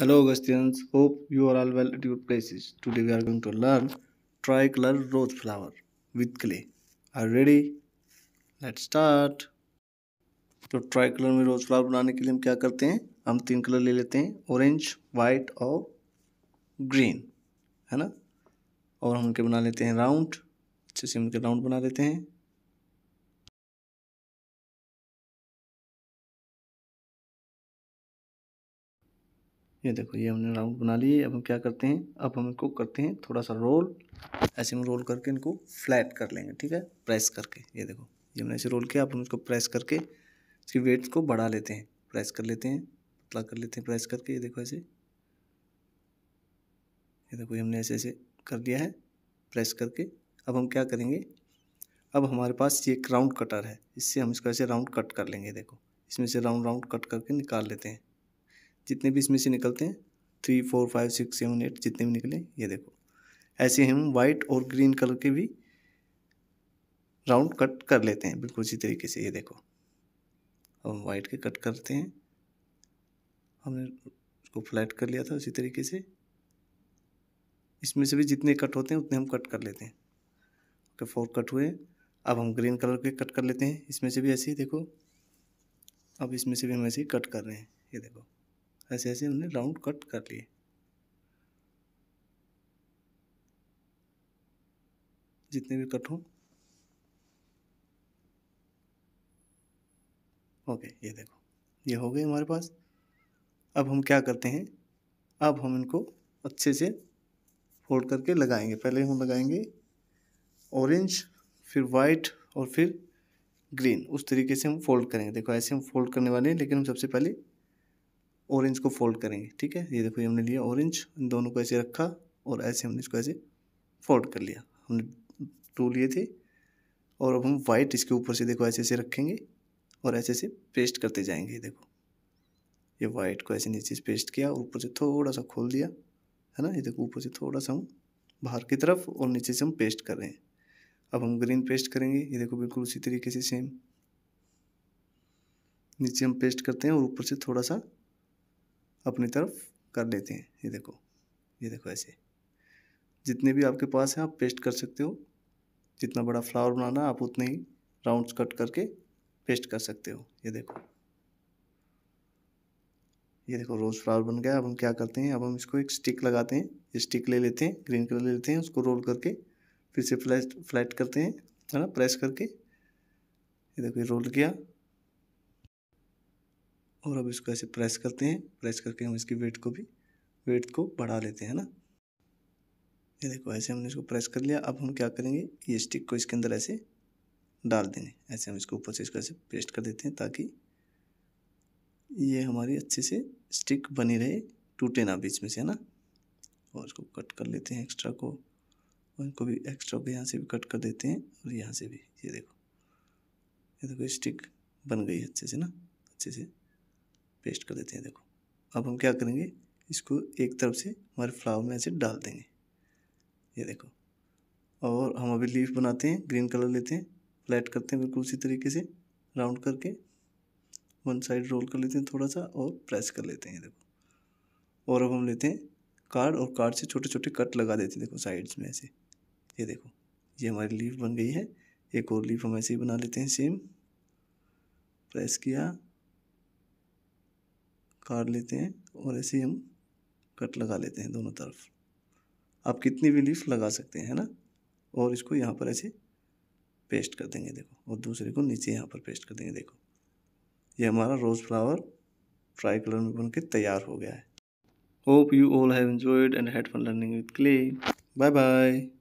Hello Augustinians, hope you are all well at your places. Today we are going to learn tricolor rose flower with clay. Are you ready? Let's start. तो tricolour में rose flower बनाने के लिए हम क्या करते हैं हम तीन कलर ले लेते हैं ऑरेंज वाइट और ग्रीन है ना और हम इनके बना लेते हैं राउंड अच्छे से इनके राउंड बना लेते हैं ये देखो ये हमने राउंड बना लिए अब हम क्या करते हैं अब हम इनको करते हैं थोड़ा सा रोल ऐसे हम रोल करके इनको फ्लैट कर लेंगे ठीक है प्रेस करके ये देखो ये हमने ऐसे रोल किया अब हम इसको प्रेस करके इसकी वेट को बढ़ा लेते हैं प्रेस कर लेते हैं पतला कर लेते हैं प्रेस करके ये देखो ऐसे ये देखो ये हमने ऐसे ऐसे कर दिया है प्रेस करके अब हम क्या करेंगे अब हमारे पास ये एक राउंड कटर है इससे हम इसको ऐसे राउंड कट कर लेंगे देखो इसमें से राउंड राउंड कट करके निकाल लेते हैं जितने भी इसमें से निकलते हैं three four five six seven eight जितने भी निकले ये देखो ऐसे हम वाइट और ग्रीन कलर के भी राउंड कट कर लेते हैं बिल्कुल इसी तरीके से ये देखो अब हम वाइट के कट करते हैं हमने उसको फ्लैट कर लिया था उसी तरीके से इसमें से भी जितने कट होते हैं उतने हम कट कर लेते हैं ओके फोर कट हुए अब हम ग्रीन कलर के कट कर लेते हैं इसमें से भी ऐसे ही देखो अब इसमें से भी हम ऐसे ही कट कर रहे हैं ये देखो ऐसे ऐसे हमने राउंड कट कर लिए जितने भी कट हों ओके ये देखो ये हो गए हमारे पास अब हम क्या करते हैं अब हम इनको अच्छे से फोल्ड करके लगाएंगे पहले हम लगाएंगे ऑरेंज फिर वाइट और फिर ग्रीन उस तरीके से हम फोल्ड करेंगे देखो ऐसे हम फोल्ड करने वाले हैं लेकिन हम सबसे पहले ऑरेंज को फोल्ड करेंगे ठीक है ये देखो ये हमने लिया ऑरेंज दोनों को ऐसे रखा और ऐसे हमने इसको ऐसे फोल्ड कर लिया हमने टू लिए थे और अब हम वाइट इसके ऊपर से देखो ऐसे ऐसे रखेंगे और ऐसे ऐसे पेस्ट करते जाएंगे देखो ये वाइट को ऐसे नीचे से पेस्ट किया और ऊपर से थोड़ा सा खोल दिया है ना ये देखो ऊपर से थोड़ा सा हम बाहर की तरफ और नीचे से हम पेस्ट कर रहे हैं अब हम ग्रीन पेस्ट करेंगे ये देखो बिल्कुल उसी तरीके से सेम नीचे हम पेस्ट करते हैं और ऊपर से थोड़ा सा अपनी तरफ कर लेते हैं ये देखो ये देखो ऐसे जितने भी आपके पास हैं आप पेस्ट कर सकते हो जितना बड़ा फ्लावर बनाना आप उतने ही राउंड्स कट करके पेस्ट कर सकते हो ये देखो ये देखो रोज़ फ्लावर बन गया अब हम क्या करते हैं अब हम इसको एक स्टिक लगाते हैं स्टिक ले लेते हैं ग्रीन कलर ले लेते हैं उसको रोल करके फिर से फ्लैट फ्लैट करते हैं है ना प्रेस करके ये देखो ये रोल किया और अब इसको ऐसे प्रेस करते हैं प्रेस करके हम इसकी वेट को भी वेट को बढ़ा लेते हैं ना ये देखो ऐसे हमने इसको प्रेस कर लिया अब हम क्या करेंगे ये स्टिक को इसके अंदर ऐसे डाल देंगे ऐसे हम इसको ऊपर से इसको ऐसे पेस्ट कर देते हैं ताकि ये हमारी अच्छे से स्टिक बनी रहे टूटे ना बीच में से है ना और इसको कट कर लेते हैं एक्स्ट्रा को और इनको भी एक्स्ट्रा को यहाँ से भी कट कर देते हैं और यहाँ से भी ये देखो ये देखो स्टिक बन गई अच्छे से ना अच्छे से पेस्ट कर देते हैं देखो अब हम क्या करेंगे इसको एक तरफ से हमारे फ्लावर में ऐसे डाल देंगे ये देखो और हम अभी लीफ बनाते हैं ग्रीन कलर लेते हैं फ्लैट करते हैं बिल्कुल उसी तरीके से राउंड करके वन साइड रोल कर लेते हैं थोड़ा सा और प्रेस कर लेते हैं देखो और अब हम लेते हैं कार्ड और कार्ड से छोटे छोटे कट लगा देते हैं देखो साइड्स में ऐसे ये देखो ये हमारी लीफ बन गई है एक और लीफ हम ऐसे ही बना लेते हैं सेम प्रेस किया काट लेते हैं और ऐसे ही हम कट लगा लेते हैं दोनों तरफ आप कितनी भी लीफ लगा सकते हैं है ना और इसको यहाँ पर ऐसे पेस्ट कर देंगे देखो और दूसरे को नीचे यहाँ पर पेस्ट कर देंगे देखो ये हमारा रोज़ फ्लावर ट्राई कलर में बन के तैयार हो गया है hope you all have enjoyed and had fun learning with clay bye bye